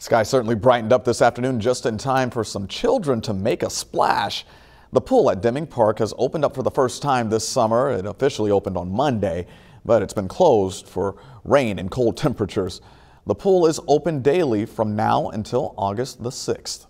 Sky certainly brightened up this afternoon just in time for some children to make a splash. The pool at Deming Park has opened up for the first time this summer. It officially opened on Monday, but it's been closed for rain and cold temperatures. The pool is open daily from now until August the 6th.